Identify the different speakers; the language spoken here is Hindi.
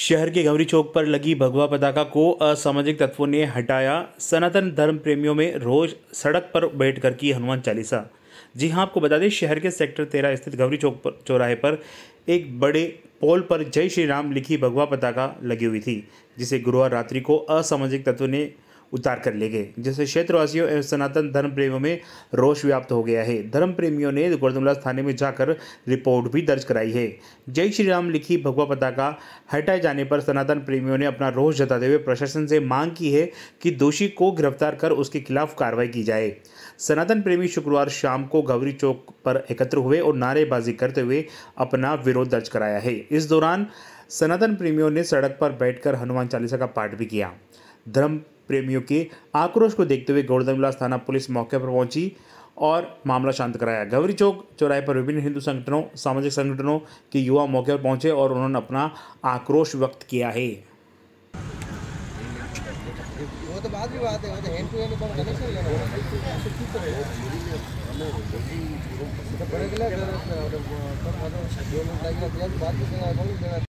Speaker 1: शहर के गौरी चौक पर लगी भगवा पताका को असामाजिक तत्वों ने हटाया सनातन धर्म प्रेमियों में रोज सड़क पर बैठकर की हनुमान चालीसा जी हाँ आपको बता दें शहर के सेक्टर तेरह स्थित गौरी चौक पर चौराहे पर एक बड़े पोल पर जय श्री राम लिखी भगवा पताका लगी हुई थी जिसे गुरुवार रात्रि को असामाजिक तत्वों ने उतार कर ले गए जिससे क्षेत्रवासियों एवं सनातन धर्म प्रेमियों में रोष व्याप्त हो गया है धर्म प्रेमियों ने गोरधमलास थाने में जाकर रिपोर्ट भी दर्ज कराई है जय श्री राम लिखी भगवा पताका हटाए जाने पर सनातन प्रेमियों ने अपना रोष जताते हुए प्रशासन से मांग की है कि दोषी को गिरफ्तार कर उसके खिलाफ कार्रवाई की जाए सनातन प्रेमी शुक्रवार शाम को गौरी चौक पर एकत्र हुए और नारेबाजी करते हुए अपना विरोध दर्ज कराया है इस दौरान सनातन प्रेमियों ने सड़क पर बैठकर हनुमान चालीसा का पाठ भी किया धर्म प्रेमियों के आक्रोश को देखते हुए गौरधनविलास थाना पुलिस मौके पर पहुंची और मामला शांत कराया गवरी चौक चौराहे पर विभिन्न हिंदू संगठनों सामाजिक संगठनों के युवा मौके पर पहुंचे और उन्होंने अपना आक्रोश व्यक्त किया है